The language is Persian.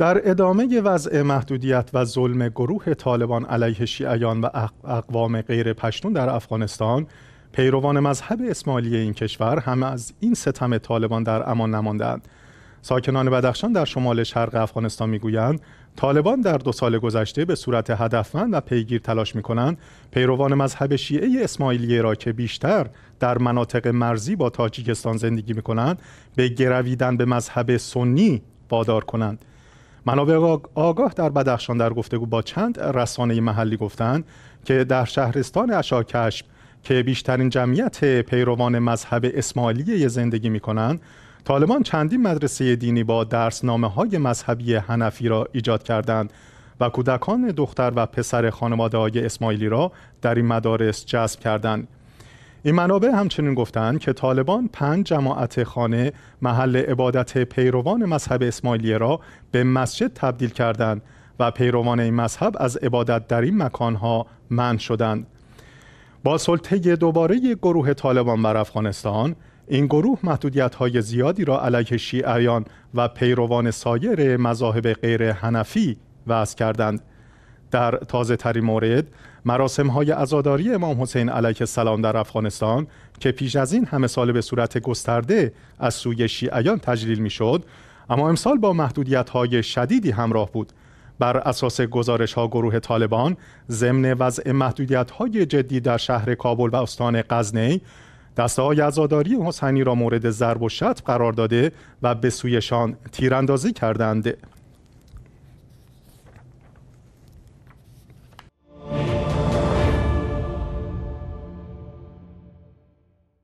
در ادامه وضع محدودیت و ظلم گروه طالبان علیه شیعیان و اقوام غیر پشتون در افغانستان پیروان مذهب اسماعیلی این کشور هم از این ستم طالبان در امان نماندند ساکنان بدخشان در شمال شرق افغانستان میگویند طالبان در دو سال گذشته به صورت هدفمند و پیگیر تلاش می کنند پیروان مذهب شیعه اسماعیلی را که بیشتر در مناطق مرزی با تاجیکستان زندگی می کنند به گرویدن به مذهب سنی وادار کنند منابع آگاه در بدخشان در گفتگو با چند رسانه محلی گفتند که در شهرستان اشاکشم که بیشترین جمعیت پیروان مذهب اسماعیلی زندگی می کنند طالبان چندین مدرسه دینی با درسنامه های مذهبی هنفی را ایجاد کردند و کودکان دختر و پسر خانواده های اسماعیلی را در این مدارس جذب کردند این منابع همچنین گفتند که طالبان پنج جماعت خانه محل عبادت پیروان مذهب اسماعیلیه را به مسجد تبدیل کردند و پیروان این مذهب از عبادت در این مکانها منع شدند با سلطه دوباره گروه طالبان بر افغانستان این گروه محدودیت های زیادی را علیه شیعیان و پیروان سایر مذاهب غیر حنفی وضع کردند در تازه تری مورد مراسم های ازاداری امام حسین علیه السلام در افغانستان که پیش از این همه سال به صورت گسترده از سوی شیعیان تجلیل می شد اما امسال با محدودیت های شدیدی همراه بود بر اساس گزارش ها گروه طالبان ضمن وضع محدودیت های جدی در شهر کابل و استان غزنی دسته های عزاداری حسینی را مورد ضرب و شتم قرار داده و به سویشان تیراندازی کردند